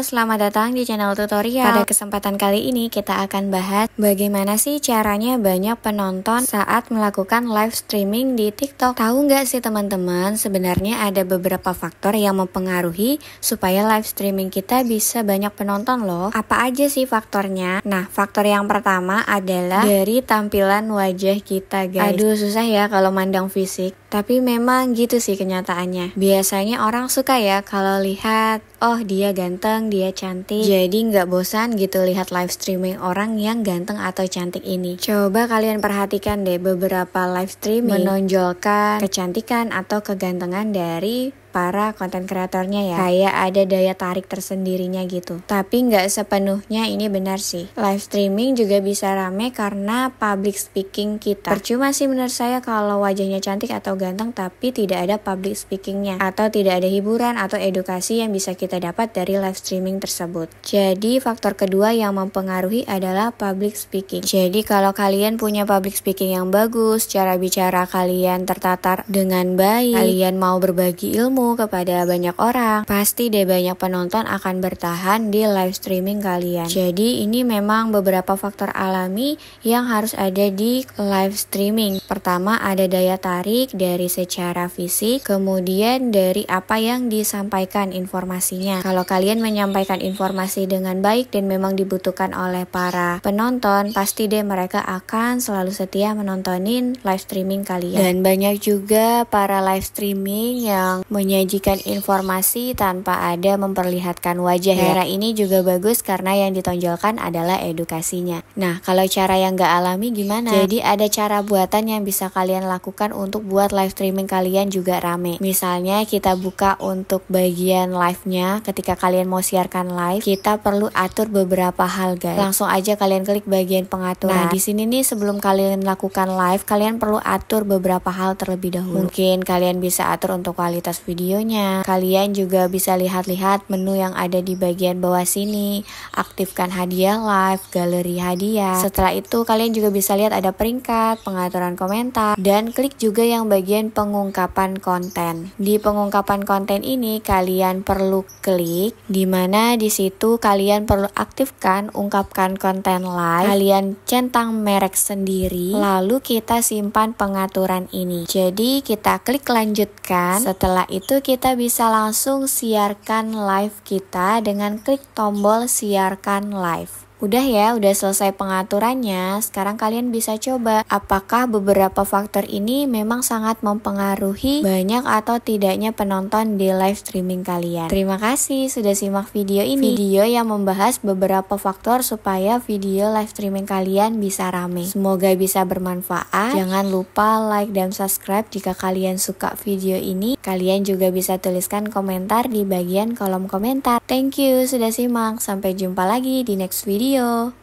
selamat datang di channel tutorial. Pada kesempatan kali ini kita akan bahas bagaimana sih caranya banyak penonton saat melakukan live streaming di TikTok. Tahu nggak sih teman-teman, sebenarnya ada beberapa faktor yang mempengaruhi supaya live streaming kita bisa banyak penonton loh. Apa aja sih faktornya? Nah, faktor yang pertama adalah dari tampilan wajah kita guys. Aduh, susah ya kalau mandang fisik. Tapi memang gitu sih kenyataannya. Biasanya orang suka ya kalau lihat, oh dia ganteng, dia cantik. Jadi nggak bosan gitu lihat live streaming orang yang ganteng atau cantik ini. Coba kalian perhatikan deh beberapa live streaming menonjolkan kecantikan atau kegantengan dari para konten kreatornya ya kayak ada daya tarik tersendirinya gitu tapi nggak sepenuhnya ini benar sih live streaming juga bisa rame karena public speaking kita percuma sih menurut saya kalau wajahnya cantik atau ganteng tapi tidak ada public speakingnya atau tidak ada hiburan atau edukasi yang bisa kita dapat dari live streaming tersebut jadi faktor kedua yang mempengaruhi adalah public speaking jadi kalau kalian punya public speaking yang bagus cara bicara kalian tertatar dengan baik kalian mau berbagi ilmu kamu kepada banyak orang, pasti deh banyak penonton akan bertahan di live streaming kalian. Jadi ini memang beberapa faktor alami yang harus ada di live streaming. Pertama ada daya tarik dari secara fisik, kemudian dari apa yang disampaikan informasinya. Kalau kalian menyampaikan informasi dengan baik dan memang dibutuhkan oleh para penonton, pasti deh mereka akan selalu setia menontonin live streaming kalian. Dan banyak juga para live streaming yang menyampaikan menyajikan informasi tanpa ada memperlihatkan wajah. yeah. Era ini juga bagus karena yang ditonjolkan adalah edukasinya. Nah, kalau cara yang gak alami gimana? Jadi ada cara buatan yang bisa kalian lakukan untuk buat live streaming kalian juga rame. Misalnya kita buka untuk bagian live-nya ketika kalian mau siarkan live, kita perlu atur beberapa hal guys. Langsung aja kalian klik bagian pengaturan. Nah, di sini nih sebelum kalian lakukan live, kalian perlu atur beberapa hal terlebih dahulu. Mungkin kalian bisa atur untuk kualitas video videonya. Kalian juga bisa lihat-lihat menu yang ada di bagian bawah sini. Aktifkan hadiah live, galeri hadiah. Setelah itu kalian juga bisa lihat ada peringkat, pengaturan komentar, dan klik juga yang bagian pengungkapan konten. Di pengungkapan konten ini kalian perlu klik di mana di situ kalian perlu aktifkan ungkapkan konten live. Kalian centang merek sendiri, lalu kita simpan pengaturan ini. Jadi kita klik lanjutkan. Setelah itu itu kita bisa langsung siarkan live kita dengan klik tombol siarkan live. Udah ya, udah selesai pengaturannya. Sekarang kalian bisa coba apakah beberapa faktor ini memang sangat mempengaruhi banyak atau tidaknya penonton di live streaming kalian. Terima kasih sudah simak video ini. Video yang membahas beberapa faktor supaya video live streaming kalian bisa rame. Semoga bisa bermanfaat. Jangan lupa like dan subscribe jika kalian suka video ini. Kalian juga bisa tuliskan komentar di bagian kolom komentar. Thank you sudah simak. Sampai jumpa lagi di next video. 哟。